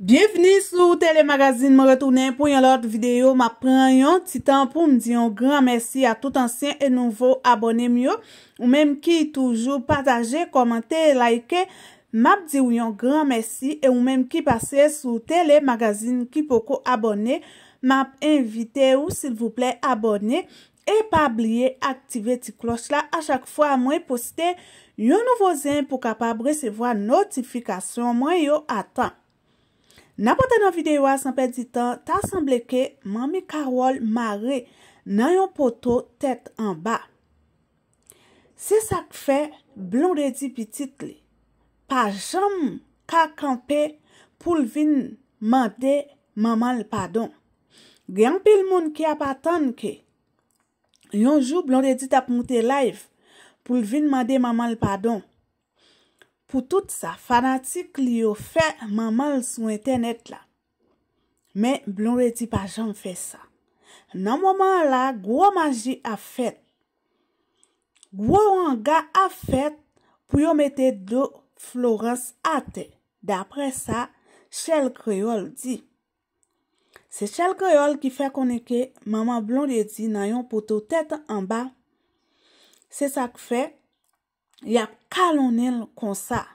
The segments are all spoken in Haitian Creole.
Bienveni sou telemagazine, mwen retounen pou yon lot videyo, mwen pren yon ti tan pou mdi yon gran mersi a tout ansyen e nouvo abonem yo. Ou menm ki toujou pataje, komante, like, mwenm di yon gran mersi e ou menm ki pase sou telemagazine ki poko abonem, mwenm invite ou sil vouple abonem. E pa bliye aktive ti klos la, a chak fwa mwen poste yon nouvo zin pou kapab resevo a notifikasyon mwen yo atan. Na pote nan videyo asan pe ditan, ta asanble ke mami karol mare nan yon poto tet an ba. Se sak fe, blon redi pitit li. Pa jom ka kampe pou lvin mande maman lpadon. Gyan pil moun ki apatan ke, yon jou blon redi tap moute live pou lvin mande maman lpadon. Pou tout sa, fanatik li yo fè mamal sou internet la. Men, blon redi pa jan fè sa. Nan mwaman la, gwo magi a fèt. Gwo wanga a fèt pou yo metè do Florence a te. Dapre sa, chèl kreol di. Se chèl kreol ki fè konenke, maman blon redi nan yon poto tèt an ba. Se sa k fè, Ya kalonel konsa.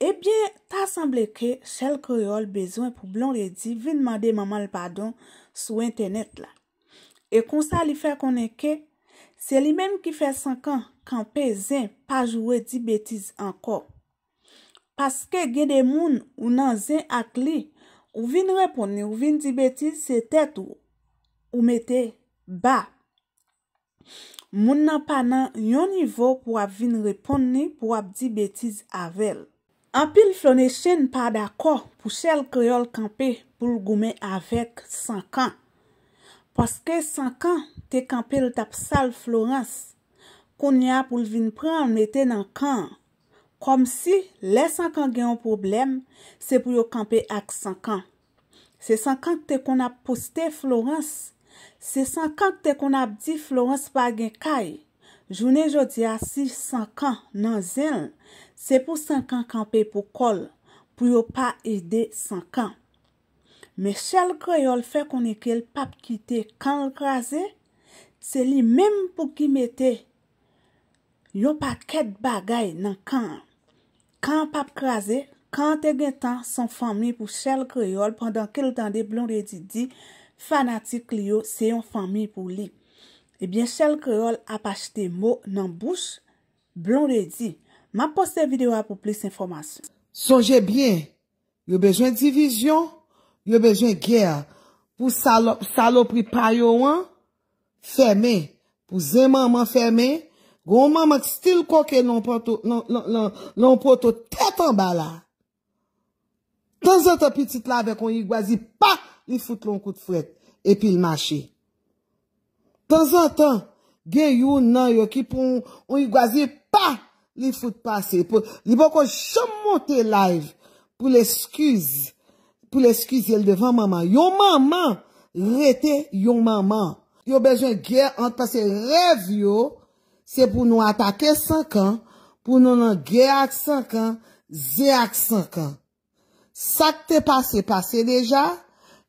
Ebyen, ta sanble ke, chel kriol bezwen pou blon redi, vin mande mamal padon sou internet la. E konsa li fe konen ke, se li men ki fe sankan, kanpe zin pa jwè di betiz anko. Paske gen de moun ou nan zin ak li, ou vin repone ou vin di betiz se tet ou, ou mette ba. Moun nan pa nan yon nivou pou ap vin repon ni pou ap di betiz avel. Anpil flone chen pa dako pou chel kriol kampe pou l goume avek sankan. Paske sankan te kampe l tap sal florens. Koun ya pou l vin pran meten ankan. Kom si le sankan gen yon problem se pou yo kampe ak sankan. Se sankan te kon ap poste florens. Se sankan kte kon ap di Florence pa gen kay, jounen jodi a si sankan nan zil, se pou sankan kanpe pou kol, pou yo pa ede sankan. Me chel kreyol fe konen ke l pap kite kan kreze, se li mem pou ki mete, yo pa ket bagay nan kan. Kan pap kreze, kan te gen tan son fami pou chel kreyol pandan ke l dan de blon re di di, fanatik li yo se yon fami pou li. Ebyen, chel kreol apache te mo nan bouch, blon redi. Ma poste video a pou plis informasyon. Sonje bien, yo bejwen divijyon, yo bejwen gyer. Pou salopri payo wan, feme. Pou zemaman feme, gwo maman stil koke non poto tetan bala. Ten zote pitit la ve kon yi gwazi pa li foute loun kou de fwet, epi l'mache. Tan zan tan, gen yon nan yo ki pou, on yi gwaze pa, li foute pase, li bon kon chanm monte live, pou l'eskuz, pou l'eskuz yel devan maman. Yon maman, rete yon maman. Yo bejen gen ant pase rev yo, se pou nou atake sankan, pou nou nan gen ak sankan, ze ak sankan. Sak te pase, se pase deja,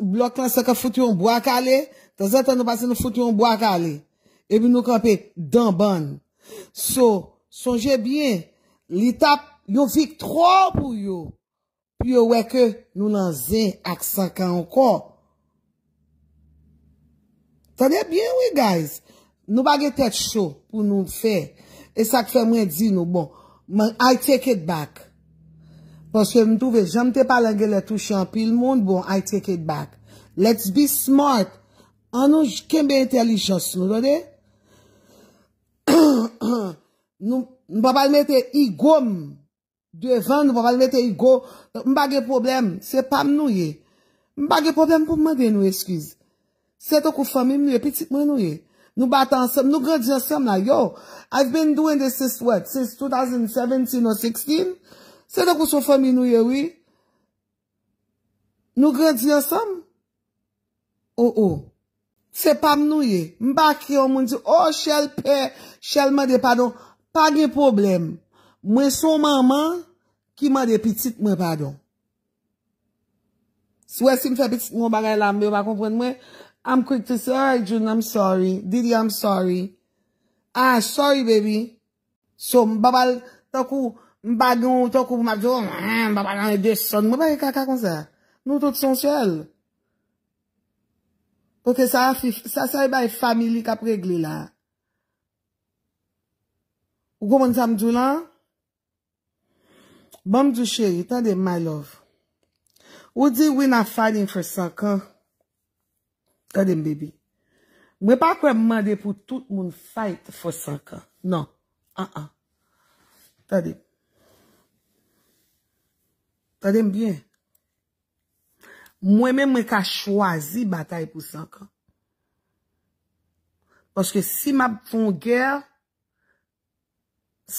blok lan sa ka foute yon bwa kale, tan zan tan nou pase nou foute yon bwa kale, epi nou ka pe damban. So, sonje bien, li tap, yon fik tro pou yo, pi yo weke nou nan zen ak sa ka anko. Tan de bien we guys, nou bagye tet show pou nou fe, e sa kwe mwen di nou bon, man I take it back. Boske m tou ve, jam te pala ge le tou chan pi l moun, bon, I take it back. Let's be smart. An nou j kembe intelijos nou, do de? Nou, m pa pal me te igoum. De ven, nou pa pal me te igou. M pa ge problem, se pa m nou ye. M pa ge problem pou m made nou eskiz. Se to kou famim nou, e pitikman nou ye. Nou bat ansam, nou grejansam la, yo. I've been doing this since what? Since 2017 or 16? 2016? Se dekou sou fèm inouye wè? Nou gè diyo sam? Ou ou. Se pèm inouye. Mbak yon mwen di, oh, chèl pè, chèl mè de padon. Pè gè problem. Mwen sou maman, ki mè de pitit mè padon. Se wè sin fè pitit, mwen bagay lambe, mwen bakonpwen, mwen amkwik te se, ay, joun, am sorry. Didi, am sorry. Ay, ah, sorry, baby. So, mbabal, se dekou, Mba nou tok ou pou madyo, oh, mba bagan e deson. Mwen mwen e kaka kon sa. Nou tout son sel. Ou ke sa sa e bay family ka pregle la. Ou kon mwen sa mdou lan? Mwen mdou chè, tade my love. Ou di we na fighting for sakon? Tade mbebi. Mwen pa kwe mman de pou tout moun fight for sakon. Non. An an. Uh-uh. Tade m. Tade mbyen. Mwen men mwen ka chwazi batay pou saka. Paske si mwen fon gyer,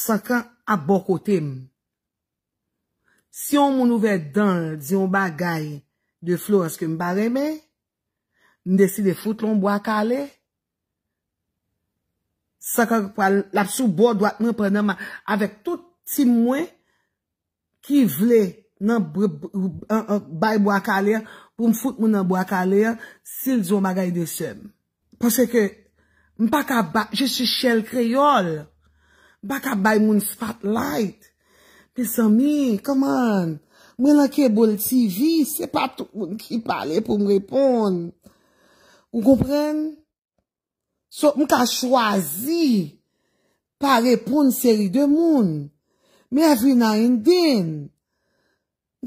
saka ap bokote mwen. Si yon mwen nouve dan, diyon bagay, de flou aske mwen bareme, mwen desi de foute loun mwen akale, saka lapsou bo, doat mwen prene mwen, avek touti mwen, ki vle mwen, nan bay bo akalè, pou m fout moun nan bo akalè, sil zon bagay de sem. Pwese ke, m pa ka bak, je su chel kreyol, m pa ka bay moun spotlight, pe sami, come on, m wè la ke bol si vi, se pa tout moun ki pale pou m repon. Ou kompren? So, m ka chwazi, pa repon seri de moun, mè vina yon dene,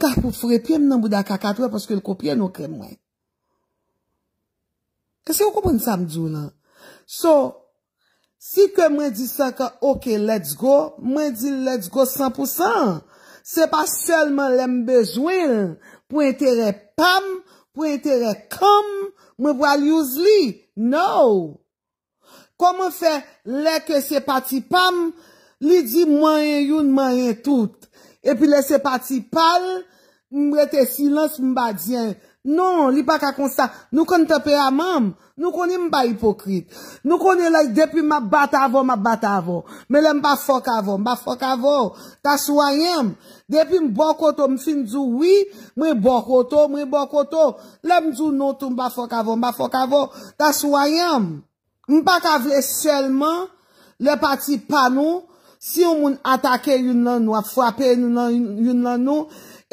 Gak pou frepye m nan bouda kakatro, paske l kopye nou kre mwen. Kese yo koupon sa mdjou lan? So, si ke mwen di sa ka, okey, let's go, mwen di let's go 100%, se pa selman lem bejwen, pou entere pam, pou entere kam, mwen walyouz li, nou. Koman fe, leke se pati pam, li di mwen yon mwen yon tout, epi lese pati pal, mbre te silans mba djen. Non, li pa ka konsta, nou kon tepe amam, nou koni mba hipokrit. Nou koni e lè depi mba bata avon, mba bata avon, mbe lem pa fok avon, mba fok avon, tas wanyem. Depi mbo koto, mfin djou wi, mbe boko to, mbe boko to, lem djou notou, mba fok avon, mba fok avon, tas wanyem. Mba ka vle selman, le pati panou, Si yon moun atake yon lan nou, a fwapen yon lan nou,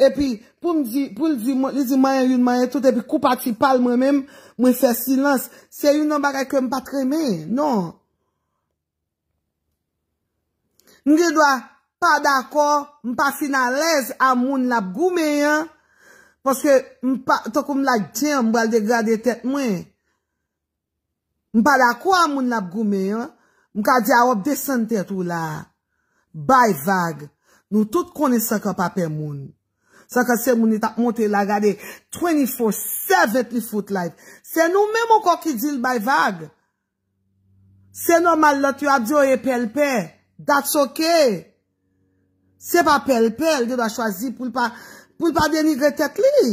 epi pou m di, pou m di, li di mayen yon mayen tout, epi koupa ti pal mwen men, mwen fè silans. Se yon nan baka ke m pa tremen, non. M gen dwa pa dako, m pa finalèz a moun la bgoumen, mwen, pwoske m pa, to kou m la gtien, m wal de gade tet mwen, m pa dako a moun la bgoumen, m ka di a wop desante tout la, Bay Vag, nou tout kone se ka pape moun. Se ka se moun ita monte la gade, 24, 70 foot life. Se nou memon kon ki di l Bay Vag. Se normal la tu adyo e pelpe, dat soke. Se pa pelpe, el de do a chwazi pou l pa deni gretek li.